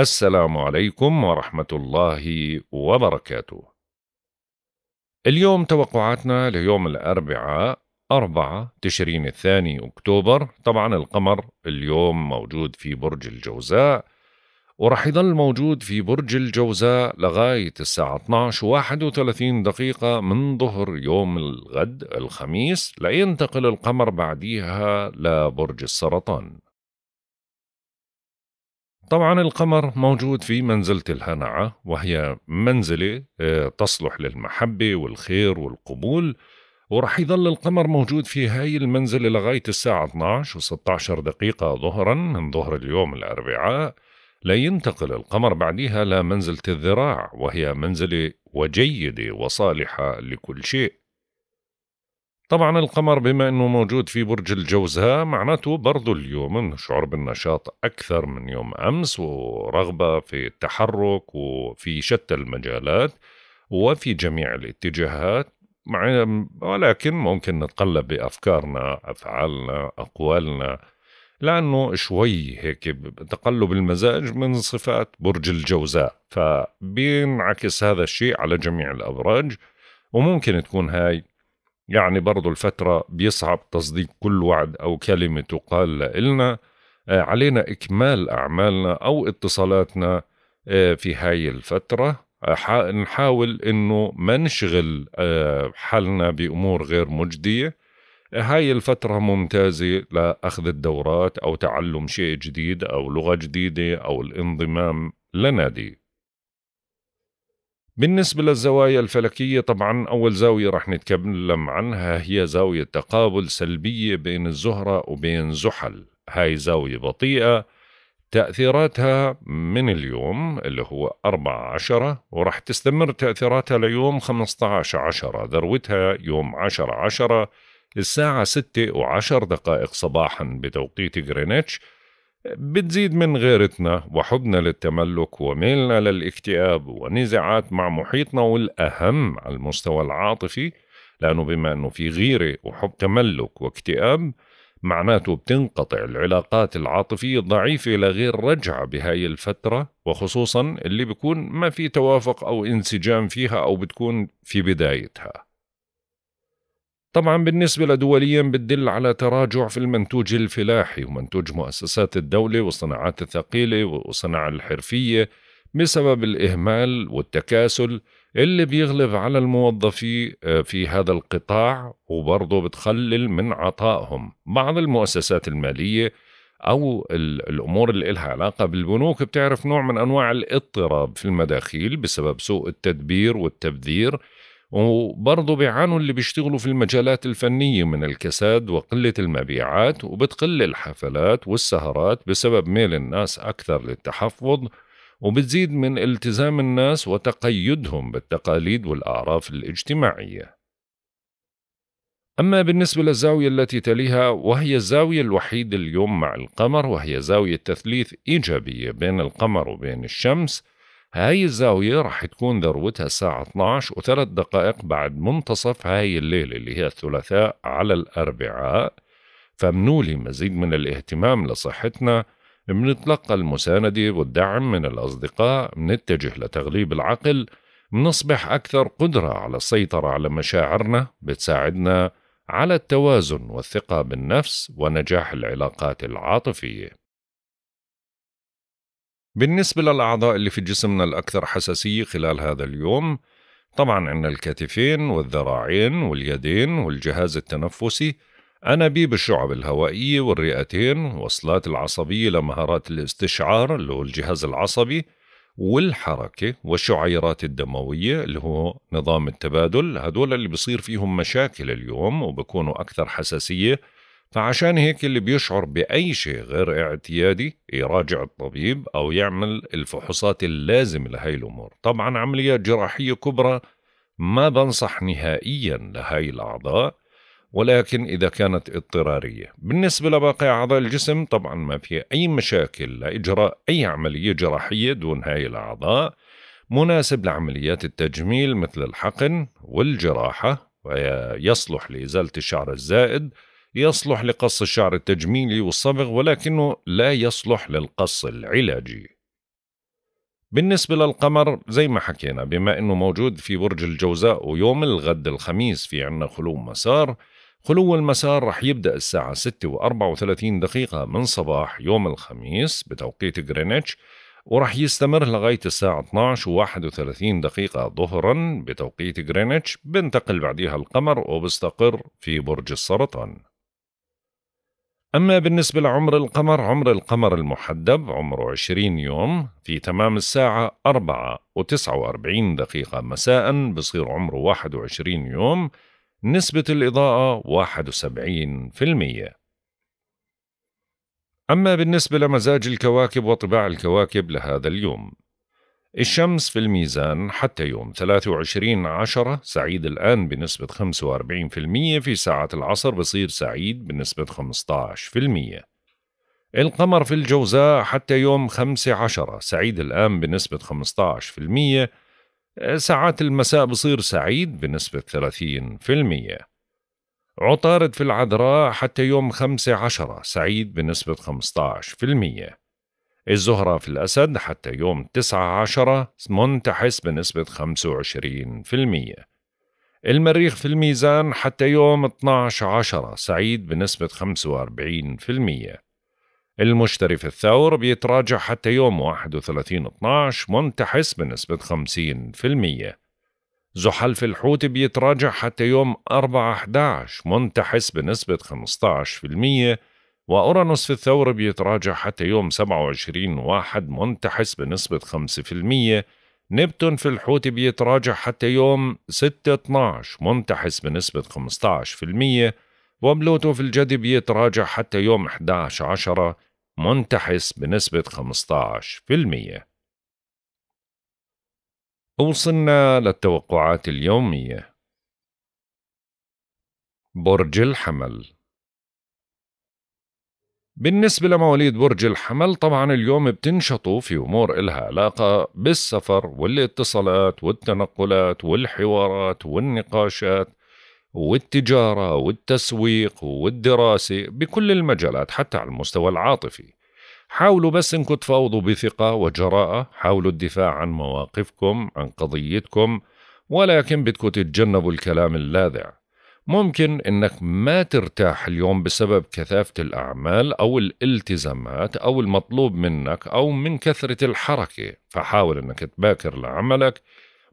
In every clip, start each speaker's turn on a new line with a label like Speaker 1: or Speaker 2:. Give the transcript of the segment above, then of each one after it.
Speaker 1: السلام عليكم ورحمة الله وبركاته. اليوم توقعاتنا ليوم الأربعاء 4 تشرين الثاني أكتوبر طبعا القمر اليوم موجود في برج الجوزاء ورح يضل موجود في برج الجوزاء لغاية الساعة 12 31 دقيقة من ظهر يوم الغد الخميس لينتقل القمر بعديها لبرج السرطان طبعا القمر موجود في منزلة الهنعة وهي منزلة آه، تصلح للمحبة والخير والقبول ورح يظل القمر موجود في هاي المنزلة لغاية الساعة 12 و16 دقيقة ظهرا من ظهر اليوم الأربعاء لينتقل القمر بعديها لمنزلة الذراع وهي منزلة وجيدة وصالحة لكل شيء طبعا القمر بما أنه موجود في برج الجوزاء معناته برضو اليوم نشعر بالنشاط أكثر من يوم أمس ورغبة في التحرك وفي شتى المجالات وفي جميع الاتجاهات مع ولكن ممكن نتقلب بأفكارنا أفعالنا أقوالنا لأنه شوي هيك تقلب المزاج من صفات برج الجوزاء فبينعكس هذا الشيء على جميع الأبراج وممكن تكون هاي يعني برضو الفترة بيصعب تصديق كل وعد أو كلمة تقال لنا آه، علينا إكمال أعمالنا أو اتصالاتنا آه، في هاي الفترة آه، نحاول إنه ما نشغل حالنا بأمور غير مجدية هاي الفترة ممتازة لأخذ الدورات أو تعلم شيء جديد أو لغة جديدة أو الانضمام لنادي بالنسبة للزوايا الفلكية طبعا أول زاوية رح نتكلم عنها هي زاوية تقابل سلبية بين الزهرة وبين زحل هاي زاوية بطيئة تأثيراتها من اليوم اللي هو أربعة عشرة ورح تستمر تأثيراتها ليوم خمسة عشر عشرة ذروتها يوم عشر عشرة الساعة ستة وعشر دقائق صباحا بتوقيت غرينتش بتزيد من غيرتنا وحبنا للتملك وميلنا للاكتئاب ونزاعات مع محيطنا والأهم على المستوى العاطفي لأنه بما أنه في غيرة وحب تملك واكتئاب معناته بتنقطع العلاقات العاطفية الضعيفة لغير رجعة بهاي الفترة وخصوصا اللي بيكون ما في توافق أو انسجام فيها أو بتكون في بدايتها طبعا بالنسبة لدوليا بتدل على تراجع في المنتوج الفلاحي ومنتوج مؤسسات الدولة والصناعات الثقيلة والصناعة الحرفية بسبب الإهمال والتكاسل اللي بيغلب على الموظفين آه، في هذا القطاع وبرضه بتخلل من عطائهم بعض المؤسسات المالية أو الأمور اللي إلها علاقة بالبنوك بتعرف نوع من أنواع الاضطراب في المداخيل بسبب سوء التدبير والتبذير وبرضه بيعانوا اللي بيشتغلوا في المجالات الفنية من الكساد وقلة المبيعات وبتقل الحفلات والسهرات بسبب ميل الناس أكثر للتحفظ وبتزيد من التزام الناس وتقيدهم بالتقاليد والأعراف الاجتماعية أما بالنسبة للزاوية التي تليها وهي الزاوية الوحيدة اليوم مع القمر وهي زاوية تثليث إيجابية بين القمر وبين الشمس هاي الزاوية رح تكون ذروتها الساعة 12 وثلاث دقائق بعد منتصف هاي الليلة اللي هي الثلاثاء على الأربعاء فمنولي مزيد من الاهتمام لصحتنا بنتلقى المساندة والدعم من الأصدقاء بنتجه لتغليب العقل بنصبح أكثر قدرة على السيطرة على مشاعرنا بتساعدنا على التوازن والثقة بالنفس ونجاح العلاقات العاطفية بالنسبة للأعضاء اللي في جسمنا الأكثر حساسية خلال هذا اليوم طبعا عندنا الكتفين والذراعين واليدين والجهاز التنفسي أنابيب الشعب الهوائية والرئتين وصلات العصبية لمهارات الاستشعار اللي هو الجهاز العصبي والحركة والشعيرات الدموية اللي هو نظام التبادل هدول اللي بصير فيهم مشاكل اليوم وبكونوا أكثر حساسية فعشان هيك اللي بيشعر بأي شيء غير اعتيادي يراجع الطبيب أو يعمل الفحوصات اللازمة لهي الأمور طبعا عمليات جراحية كبرى ما بنصح نهائيا لهي الأعضاء ولكن إذا كانت اضطرارية بالنسبة لباقي أعضاء الجسم طبعا ما في أي مشاكل لإجراء أي عملية جراحية دون هاي الأعضاء مناسب لعمليات التجميل مثل الحقن والجراحة ويصلح لإزالة الشعر الزائد يصلح لقص الشعر التجميلي والصبغ ولكنه لا يصلح للقص العلاجي بالنسبة للقمر زي ما حكينا بما انه موجود في برج الجوزاء ويوم الغد الخميس في عنا خلو مسار خلو المسار رح يبدأ الساعة 6 و 34 دقيقة من صباح يوم الخميس بتوقيت غرينتش ورح يستمر لغاية الساعة 12 و 31 دقيقة ظهرا بتوقيت غرينتش بنتقل بعديها القمر وبستقر في برج السرطان أما بالنسبة لعمر القمر عمر القمر المحدب عمره 20 يوم في تمام الساعة 4 و49 دقيقة مساء بصير عمره 21 يوم نسبة الإضاءة 71% أما بالنسبة لمزاج الكواكب وطباع الكواكب لهذا اليوم الشمس في الميزان حتى يوم 23 عشرة سعيد الآن بنسبة 45% في ساعة العصر بصير سعيد بنسبة 15% القمر في الجوزاء حتى يوم 5 عشرة سعيد الآن بنسبة 15% ساعات المساء بصير سعيد بنسبة 30% عطارد في العذراء حتى يوم 5 عشرة سعيد بنسبة 15% الزهرة في الأسد حتى يوم تسعة عشرة منتحس بنسبة 25% المريخ في الميزان حتى يوم 12 عشرة سعيد بنسبة 45% المشتري في الثور بيتراجع حتى يوم 31 12 منتحس بنسبة 50% زحل في الحوت بيتراجع حتى يوم 4 11 منتحس بنسبة 15% وأورانوس في الثور بيتراجع حتى يوم 27 واحد منتحس بنسبة 5% نبتون في الحوت بيتراجع حتى يوم 6 12 منتحس بنسبة 15% وبلوتو في الجدي بيتراجع حتى يوم 11 10 منتحس بنسبة 15% وصلنا للتوقعات اليومية برج الحمل بالنسبة لمواليد برج الحمل طبعا اليوم بتنشطوا في أمور إلها علاقة بالسفر والاتصالات والتنقلات والحوارات والنقاشات والتجارة والتسويق والدراسة بكل المجالات حتى على المستوى العاطفي حاولوا بس انكم تفاوضوا بثقة وجراءة حاولوا الدفاع عن مواقفكم عن قضيتكم ولكن بدكم تتجنبوا الكلام اللاذع ممكن انك ما ترتاح اليوم بسبب كثافة الاعمال او الالتزامات او المطلوب منك او من كثرة الحركة فحاول انك تباكر لعملك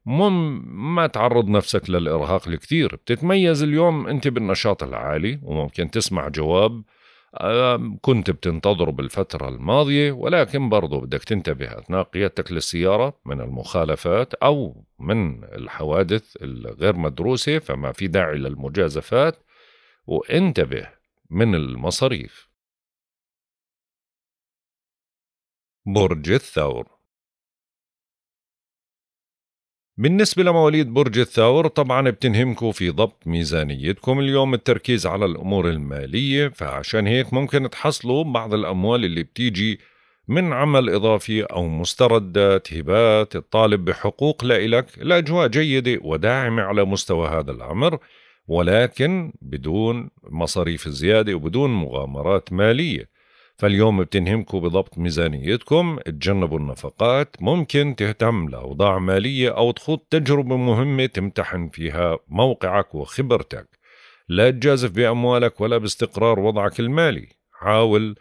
Speaker 1: مم ما تعرض نفسك للإرهاق الكثير بتتميز اليوم أنت بالنشاط العالي وممكن تسمع جواب كنت بتنتظره بالفترة الماضية ولكن برضه بدك تنتبه أثناء قيادتك للسيارة من المخالفات أو من الحوادث الغير مدروسة فما في داعي للمجازفات وانتبه
Speaker 2: من المصاريف برج الثور بالنسبة لمواليد برج
Speaker 1: الثور طبعا بتنهمكم في ضبط ميزانيتكم اليوم التركيز على الأمور المالية فعشان هيك ممكن تحصلوا بعض الأموال اللي بتيجي من عمل إضافي أو مستردات هبات الطالب بحقوق لإلك الأجواء جيدة وداعمة على مستوى هذا الأمر ولكن بدون مصاريف زيادة وبدون مغامرات مالية فاليوم بتنهمكوا بضبط ميزانيتكم تجنبوا النفقات ممكن تهتم لأوضاع مالية أو تخوض تجربة مهمة تمتحن فيها موقعك وخبرتك لا تجازف بأموالك ولا باستقرار وضعك المالي حاول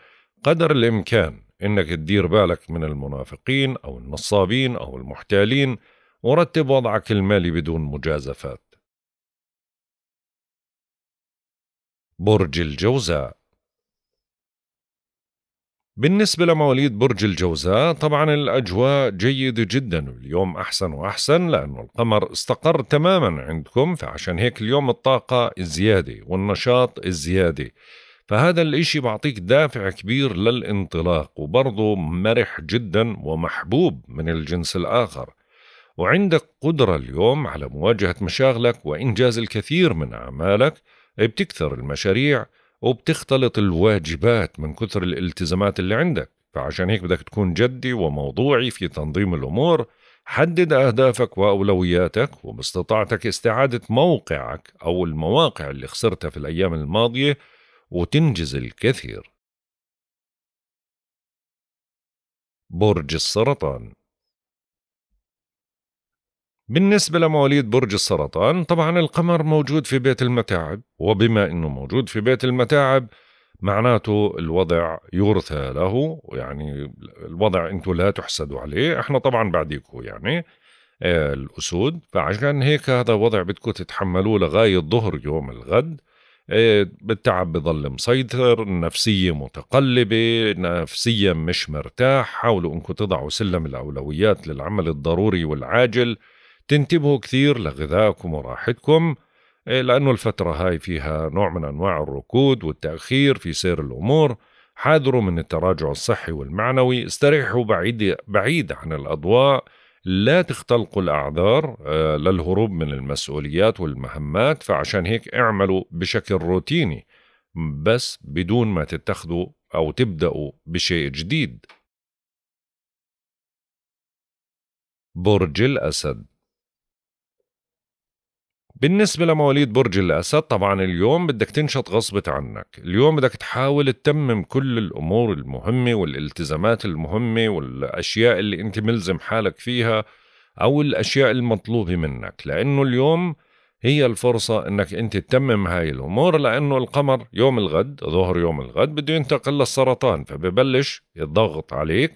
Speaker 1: قدر الإمكان إنك تدير بالك من المنافقين أو النصابين أو المحتالين ورتب وضعك المالي بدون
Speaker 2: مجازفات برج الجوزاء بالنسبة لمواليد برج الجوزاء
Speaker 1: طبعا الأجواء جيدة جدا اليوم أحسن وأحسن لأنه القمر استقر تماما عندكم فعشان هيك اليوم الطاقة الزيادة والنشاط الزيادة فهذا الإشي بعطيك دافع كبير للانطلاق وبرضه مرح جدا ومحبوب من الجنس الآخر وعندك قدرة اليوم على مواجهة مشاغلك وإنجاز الكثير من أعمالك بتكثر المشاريع وبتختلط الواجبات من كثر الالتزامات اللي عندك فعشان هيك بدك تكون جدي وموضوعي في تنظيم الأمور حدد أهدافك وأولوياتك وباستطاعتك استعادة موقعك أو المواقع اللي خسرتها في الأيام الماضية
Speaker 2: وتنجز الكثير برج السرطان بالنسبة لمواليد برج
Speaker 1: السرطان طبعا القمر موجود في بيت المتاعب وبما أنه موجود في بيت المتاعب معناته الوضع يرثى له يعني الوضع أنتم لا تحسدوا عليه احنا طبعا بعديكم يعني آه، الأسود فعشان هيك هذا وضع بدكم تتحملوه لغاية ظهر يوم الغد آه، بالتعب بضل مسيطر النفسية متقلبة نفسيا مش مرتاح حاولوا أنكم تضعوا سلم الأولويات للعمل الضروري والعاجل تنتبهوا كثير لغذائكم وراحتكم إيه، لأنه الفترة هاي فيها نوع من أنواع الركود والتأخير في سير الأمور حاذروا من التراجع الصحي والمعنوي استريحوا بعيد, بعيد عن الأضواء لا تختلقوا الأعذار آه، للهروب من المسؤوليات والمهمات فعشان هيك اعملوا بشكل روتيني بس
Speaker 2: بدون ما تتخذوا أو تبدأوا بشيء جديد برج الأسد
Speaker 1: بالنسبة لمواليد برج الأسد طبعا اليوم بدك تنشط غصبة عنك اليوم بدك تحاول تتمم كل الأمور المهمة والالتزامات المهمة والأشياء اللي أنت ملزم حالك فيها أو الأشياء المطلوبة منك لأنه اليوم هي الفرصة أنك أنت تتمم هاي الأمور لأنه القمر يوم الغد ظهر يوم الغد بده ينتقل للسرطان فببلش الضغط عليك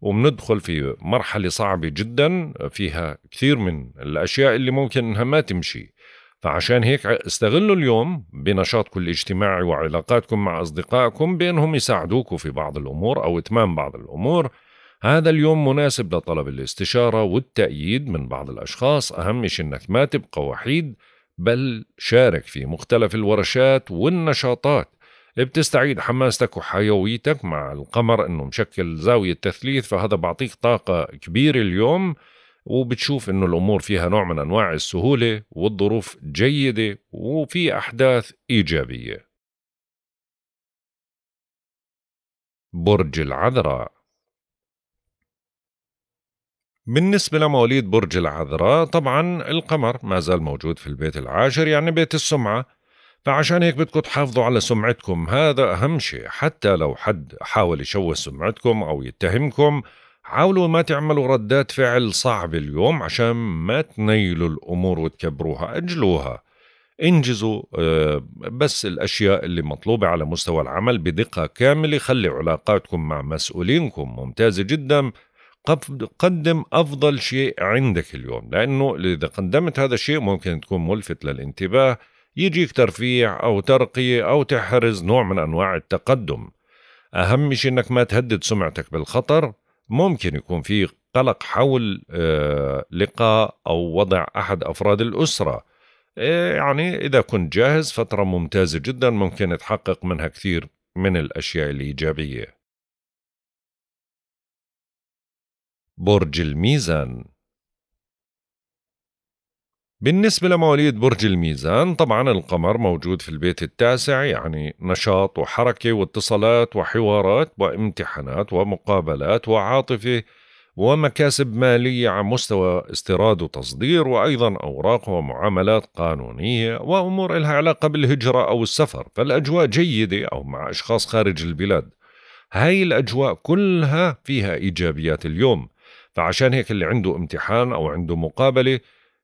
Speaker 1: وبندخل في مرحلة صعبة جدا فيها كثير من الأشياء اللي ممكن أنها ما تمشي فعشان هيك استغلوا اليوم بنشاطكم الاجتماعي وعلاقاتكم مع أصدقائكم بأنهم يساعدوكم في بعض الأمور أو إتمام بعض الأمور هذا اليوم مناسب لطلب الاستشارة والتأييد من بعض الأشخاص أهم شيء أنك ما تبقى وحيد بل شارك في مختلف الورشات والنشاطات بتستعيد حماستك وحيويتك مع القمر انه مشكل زاوية تثليث فهذا بعطيك طاقة كبيرة اليوم وبتشوف انه الامور فيها نوع من انواع السهوله
Speaker 2: والظروف جيده وفي احداث ايجابيه برج العذراء
Speaker 1: بالنسبة لمواليد برج العذراء طبعا القمر ما زال موجود في البيت العاشر يعني بيت السمعة فعشان هيك بدكم تحافظوا على سمعتكم هذا أهم شيء حتى لو حد حاول يشوه سمعتكم أو يتهمكم حاولوا ما تعملوا ردات فعل صعبة اليوم عشان ما تنيلوا الأمور وتكبروها أجلوها انجزوا آه، بس الأشياء اللي مطلوبة على مستوى العمل بدقة كاملة خلي علاقاتكم مع مسؤولينكم ممتازة جدا قدم أفضل شيء عندك اليوم لأنه إذا قدمت هذا الشيء ممكن تكون ملفت للانتباه يجيك ترفيع أو ترقية أو تحرز نوع من أنواع التقدم أهم شيء أنك ما تهدد سمعتك بالخطر ممكن يكون في قلق حول آه، لقاء او وضع احد افراد الاسره آه، يعني اذا كنت جاهز فتره ممتازه جدا ممكن تحقق منها
Speaker 2: كثير من الاشياء الايجابيه برج الميزان بالنسبة
Speaker 1: لمواليد برج الميزان طبعا القمر موجود في البيت التاسع يعني نشاط وحركة واتصالات وحوارات وامتحانات ومقابلات وعاطفة ومكاسب مالية على مستوى استيراد وتصدير وأيضا أوراق ومعاملات قانونية وأمور لها علاقة بالهجرة أو السفر فالأجواء جيدة أو مع أشخاص خارج البلاد هاي الأجواء كلها فيها إيجابيات اليوم فعشان هيك اللي عنده امتحان أو عنده مقابلة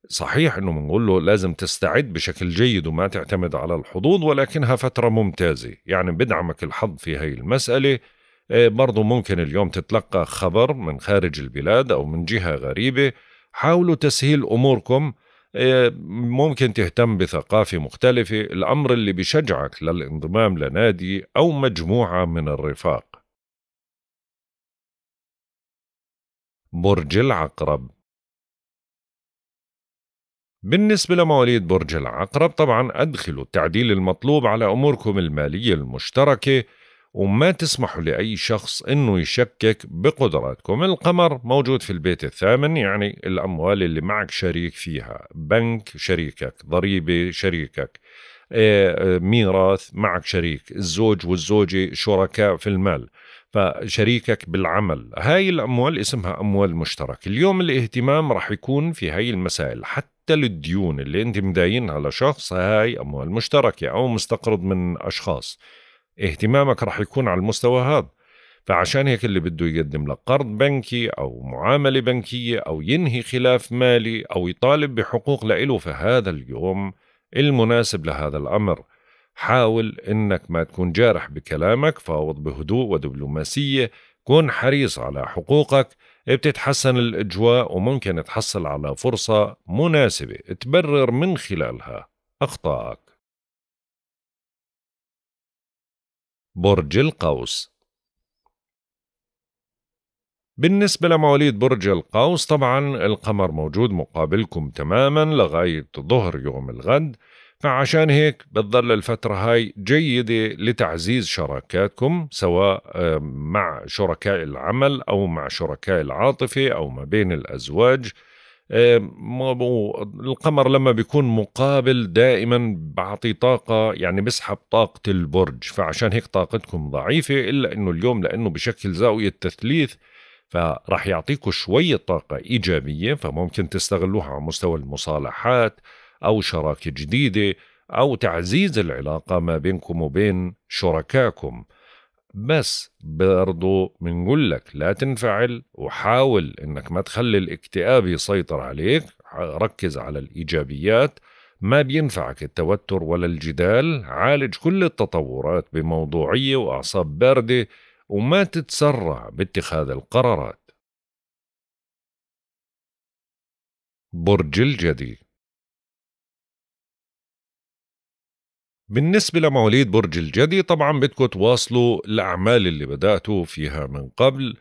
Speaker 1: صحيح انه بنقول له لازم تستعد بشكل جيد وما تعتمد على الحظوظ ولكنها فتره ممتازه يعني بدعمك الحظ في هي المساله آه، برضو ممكن اليوم تتلقى خبر من خارج البلاد او من جهه غريبه حاولوا تسهيل اموركم آه، ممكن تهتم بثقافة مختلفة الأمر اللي بشجعك للانضمام لنادي
Speaker 2: أو مجموعة من الرفاق برج العقرب بالنسبة
Speaker 1: لمواليد برج العقرب طبعا أدخلوا التعديل المطلوب على أموركم المالية المشتركة وما تسمحوا لأي شخص أنه يشكك بقدراتكم القمر موجود في البيت الثامن يعني الأموال اللي معك شريك فيها بنك شريكك ضريبة شريكك آه، آه، ميراث معك شريك الزوج والزوجة شركاء في المال فشريكك بالعمل هاي الأموال اسمها أموال مشتركة اليوم الاهتمام رح يكون في هاي المسائل حتى للديون اللي انت مداينها لشخص هاي أموال مشتركة أو مستقرض من أشخاص اهتمامك رح يكون على المستوى هذا فعشان هيك اللي بده يقدم لك قرض بنكي أو معاملة بنكية أو ينهي خلاف مالي أو يطالب بحقوق لإله فهذا اليوم المناسب لهذا الأمر حاول انك ما تكون جارح بكلامك فاوض بهدوء ودبلوماسيه كن حريص على حقوقك بتتحسن الاجواء وممكن تحصل على فرصه مناسبه تبرر
Speaker 2: من خلالها اخطائك برج القوس بالنسبة
Speaker 1: لمواليد برج القوس طبعا القمر موجود مقابلكم تماما لغاية ظهر يوم الغد فعشان هيك بتظل الفترة هاي جيدة لتعزيز شراكاتكم سواء آه، مع شركاء العمل أو مع شركاء العاطفة أو ما بين الأزواج آه، القمر لما بيكون مقابل دائما بعطي طاقة يعني بسحب طاقة البرج فعشان هيك طاقتكم ضعيفة إلا أنه اليوم لأنه بشكل زاوية تثليث فراح يعطيكم شوية طاقة إيجابية فممكن تستغلوها على مستوى المصالحات أو شراكة جديدة أو تعزيز العلاقة ما بينكم وبين شركائكم بس برضو بنقول لك لا تنفعل وحاول انك ما تخلي الاكتئاب يسيطر عليك ركز على الايجابيات ما بينفعك التوتر ولا الجدال عالج كل التطورات بموضوعيه
Speaker 2: واعصاب بارده وما تتسرع باتخاذ القرارات برج الجدي بالنسبة لمواليد برج الجدي طبعا
Speaker 1: بدكم تواصلوا الأعمال اللي بدأتوا فيها من قبل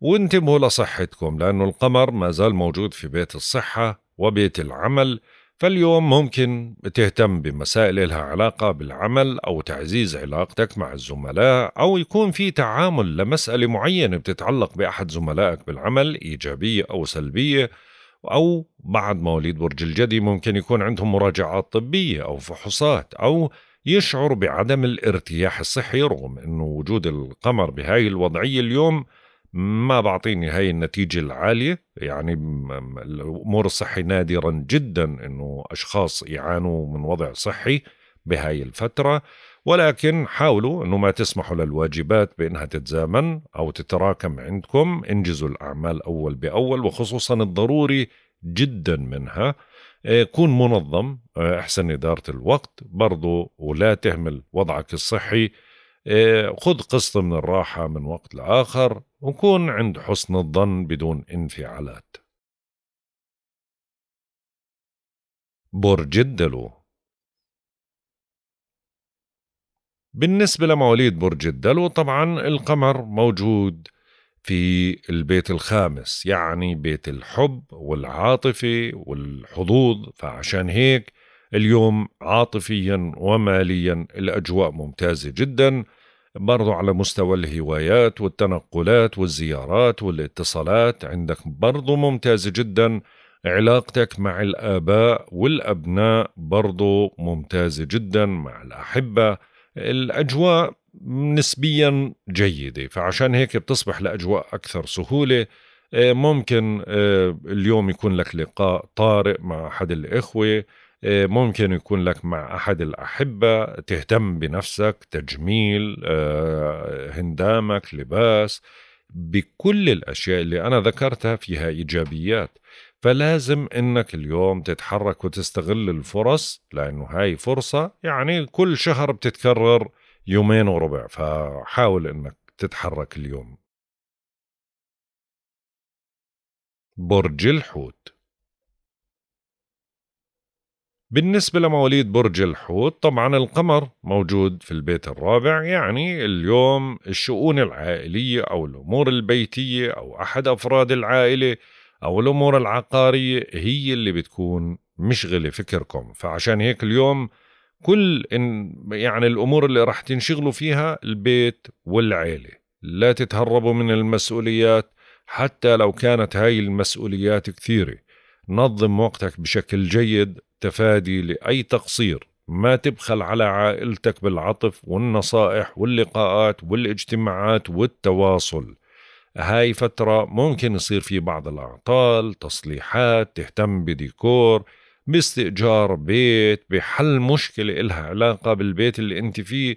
Speaker 1: وانتبهوا لصحتكم لأنه القمر ما زال موجود في بيت الصحة وبيت العمل فاليوم ممكن تهتم بمسائل لها علاقة بالعمل أو تعزيز علاقتك مع الزملاء أو يكون في تعامل لمسألة معينة بتتعلق بأحد زملائك بالعمل إيجابية أو سلبية أو بعد مواليد برج الجدي ممكن يكون عندهم مراجعات طبية أو فحوصات أو يشعر بعدم الارتياح الصحي رغم أنه وجود القمر بهاي الوضعية اليوم ما بعطيني هاي النتيجة العالية يعني الأمور الصحي نادرا جدا أنه أشخاص يعانوا من وضع صحي بهاي الفترة ولكن حاولوا أنه ما تسمحوا للواجبات بأنها تتزامن أو تتراكم عندكم انجزوا الأعمال أول بأول وخصوصا الضروري جدا منها آه، كون منظم آه، احسن إدارة الوقت برضو ولا تهمل وضعك الصحي إيه، خذ قسط من الراحة من وقت لآخر وكون عند حسن الظن بدون
Speaker 2: انفعالات برج الدلو بالنسبة لمواليد
Speaker 1: برج الدلو طبعا القمر موجود في البيت الخامس يعني بيت الحب والعاطفة والحظوظ فعشان هيك اليوم عاطفيا وماليا الأجواء ممتازة جدا برضو على مستوى الهوايات والتنقلات والزيارات والاتصالات عندك برضو ممتازة جدا علاقتك مع الآباء والأبناء برضو ممتازة جدا مع الأحبة الأجواء نسبيا جيدة فعشان هيك بتصبح الأجواء أكثر سهولة آه، ممكن آه، اليوم يكون لك لقاء طارئ مع أحد الإخوة آه، ممكن يكون لك مع احد الاحبه تهتم بنفسك تجميل آه، هندامك لباس بكل الاشياء اللي انا ذكرتها فيها ايجابيات فلازم انك اليوم تتحرك وتستغل الفرص لانه هاي فرصه يعني كل شهر بتتكرر يومين وربع
Speaker 2: فحاول انك تتحرك اليوم برج الحوت
Speaker 1: بالنسبة لمواليد برج الحوت طبعا القمر موجود في البيت الرابع يعني اليوم الشؤون العائلية أو الأمور البيتية أو أحد أفراد العائلة أو الأمور العقارية هي اللي بتكون مشغلة فكركم فعشان هيك اليوم كل إن يعني الأمور اللي راح تنشغلوا فيها البيت والعائلة لا تتهربوا من المسؤوليات حتى لو كانت هاي المسؤوليات كثيره نظم وقتك بشكل جيد تفادي لأي تقصير ما تبخل على عائلتك بالعطف والنصائح واللقاءات والاجتماعات والتواصل هاي فترة ممكن يصير في بعض الأعطال تصليحات تهتم بديكور باستئجار بيت بحل مشكلة إلها علاقة بالبيت اللي أنت فيه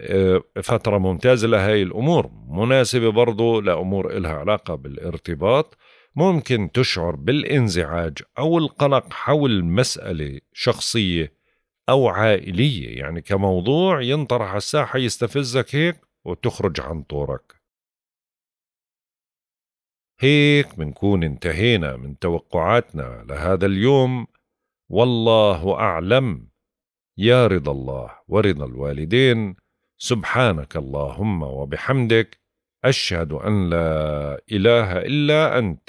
Speaker 1: آه، فترة ممتازة لهاي الأمور مناسبة برضو لأمور إلها علاقة بالارتباط ممكن تشعر بالانزعاج أو القلق حول مسألة شخصية أو عائلية يعني كموضوع ينطرح على الساحة يستفزك هيك وتخرج عن طورك هيك بنكون انتهينا من توقعاتنا لهذا اليوم والله أعلم يا رضا الله ورضا الوالدين سبحانك اللهم وبحمدك أشهد أن لا إله إلا أنت